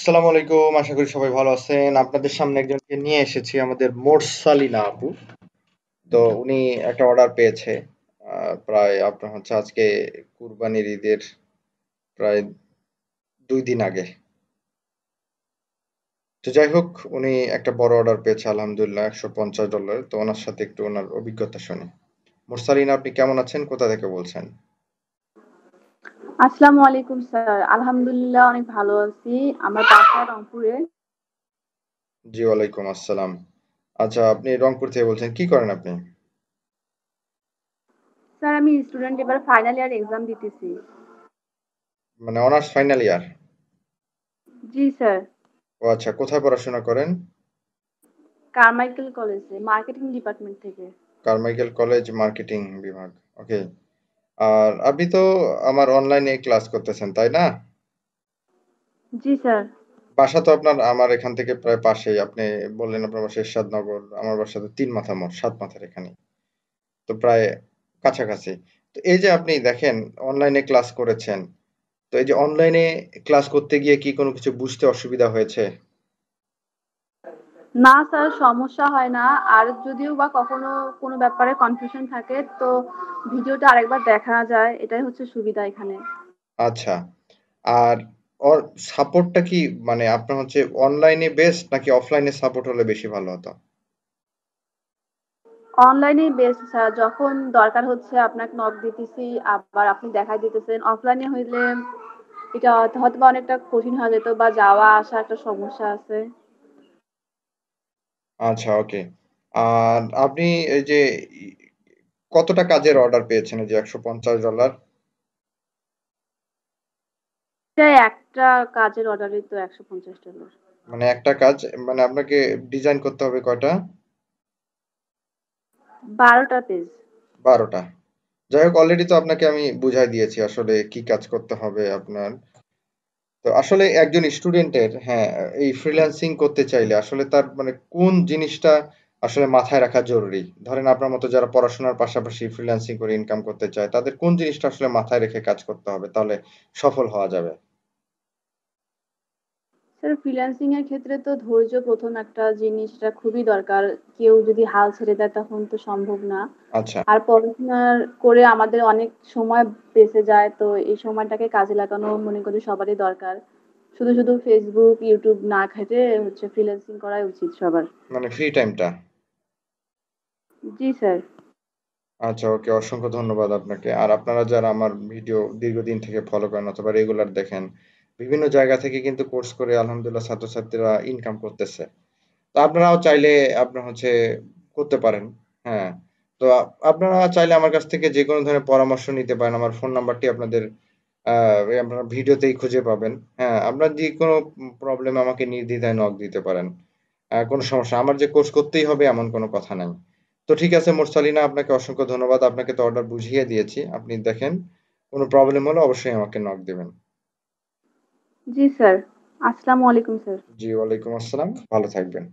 আসসালামু আলাইকুম আশা করি সবাই ভালো আছেন আপনাদের সামনে একজনকে নিয়ে এসেছি আমাদের মোরসালিনা আপু তো উনি একটা অর্ডার পেয়েছে প্রায় আপনার হচ্ছে আজকে কুরবানির ঈদের প্রায় দুই দিন আগে তো যাই হোক উনি একটা বড় অর্ডার পেয়েছে আলহামদুলিল্লাহ একশো পঞ্চাশ ডলার তো ওনার সাথে একটু ওনার অভিজ্ঞতা শুনি মোরসালিনা আপনি কেমন আছেন কোথা থেকে বলছেন আসসালামু আলাইকুম স্যার আলহামদুলিল্লাহ অনেক ভালো আছি আমার বাসা রংপুরে জি ওয়ালাইকুম আসসালাম আচ্ছা আপনি রংপুর থেকে বলছেন কি করেন আপনি স্যার আমি স্টুডেন্ট এবার ফাইনাল ইয়ার এক্সাম দিতেছি মানে অনার্স ফাইনাল ইয়ার জি স্যার ও আচ্ছা কোথায় পড়াশোনা করেন কারমাইকেল কলেজে মার্কেটিং ডিপার্টমেন্ট থেকে কারমাইকেল কলেজ মার্কেটিং বিভাগ ওকে আর আপনি তো আমার অনলাইনে ক্লাস করতেছেন তাই না জি স্যার বাসা তো আপনার আমার এখান থেকে প্রায় পাশেই আপনি বললেন আপনার বাসা এরশাদনগর আমার বাসা তো তিন মাথা মোড় সাত মাথার এখানে তো প্রায় কাছাকাছি তো এই যে আপনি দেখেন অনলাইনে ক্লাস করেছেন তো এই যে অনলাইনে ক্লাস করতে গিয়ে কি কোনো কিছু বুঝতে অসুবিধা হয়েছে না স্যার সমস্যা হয় না আর যদিও বা কখনো কোনো ব্যাপারে কনফিউশন থাকে তো ভিডিওটা আরেকবার দেখা যায় এটাই হচ্ছে সুবিধা এখানে আচ্ছা আর ওর সাপোর্টটা কি মানে আপনি হচ্ছে অনলাইনে বেস্ট নাকি অফলাইনে সাপোর্ট হলে বেশি ভালো হতো অনলাইনে বেস্ট স্যার যখন দরকার হচ্ছে আপনাকে নক দিতেছি আবার আপনি দেখাই দিতেছেন অফলাইনে হইলে এটা হয়তো অনেকটা কঠিন হয়ে যেত বা যাওয়া আসা একটা সমস্যা আছে আচ্ছা ওকে। আর আপনি এই যে কতটা কাজের অর্ডার পেয়েছেন যে যে পঞ্চাশ ডলার একটা কাজের অর্ডারই তো $১৫০ মানে একটা কাজ মানে আপনাকে ডিজাইন করতে হবে কয়টা? বারোটা পেজ। যাই হোক অলরেডি তো আপনাকে আমি বুঝাই দিয়েছি আসলে কি কাজ করতে হবে আপনার। আসলে একজন স্টুডেন্টের হ্যাঁ এই ফ্রিল্যান্সিং করতে চাইলে আসলে তার মানে কোন জিনিসটা আসলে মাথায় রাখা জরুরি ধরেন আপনার মতো যারা পড়াশোনার পাশাপাশি ফ্রিল্যান্সিং করে ইনকাম করতে চায় তাদের কোন জিনিসটা আসলে মাথায় রেখে কাজ করতে হবে তাহলে সফল হওয়া যাবে স্যার ফ্রিল্যান্সিং এর ক্ষেত্রে তো ধৈর্য প্রথম একটা জিনিসটা খুবই দরকার কেউ যদি হাল ছেড়ে দেয় তখন তো সম্ভব না আচ্ছা। আর পড়াশোনা করে আমাদের অনেক সময় বেঁচে যায় তো এই সময়টাকে কাজে লাগানো মনে করি সবারই দরকার শুধু শুধু ফেসবুক ইউটিউব না ঘেটে হচ্ছে ফ্রিল্যান্সিং করাই উচিত সবার মানে ফ্রি টাইমটা জি স্যার আচ্ছা ওকে অসংখ্য ধন্যবাদ আপনাকে আর আপনারা যারা আমার ভিডিও দীর্ঘদিন থেকে ফলো করেন অথবা রেগুলার দেখেন বিভিন্ন জায়গা থেকে কিন্তু কোর্স করে আলহামদুলিল্লাহ ছাত্রছাত্রীরা ইনকাম করতেছে তো আপনারাও চাইলে আপনার হচ্ছে করতে পারেন হ্যাঁ তো আপনারা চাইলে আমার কাছ থেকে যে কোনো ধরনের পরামর্শ নিতে পারেন আমার ফোন নাম্বারটি আপনাদের আপনারা ভিডিওতেই খুঁজে পাবেন হ্যাঁ আপনার যে কোনো প্রবলেম আমাকে নির্দ্বিধায় নক দিতে পারেন কোনো সমস্যা আমার যে কোর্স করতেই হবে এমন কোনো কথা নাই তো ঠিক আছে মোরসালিনা আপনাকে অসংখ্য ধন্যবাদ আপনাকে তো অর্ডার বুঝিয়ে দিয়েছি আপনি দেখেন কোনো প্রবলেম হলে অবশ্যই আমাকে নক দেবেন জি স্যার আসসালামু আলাইকুম স্যার জি ওয়ালাইকুম আসসালাম ভালো থাকবেন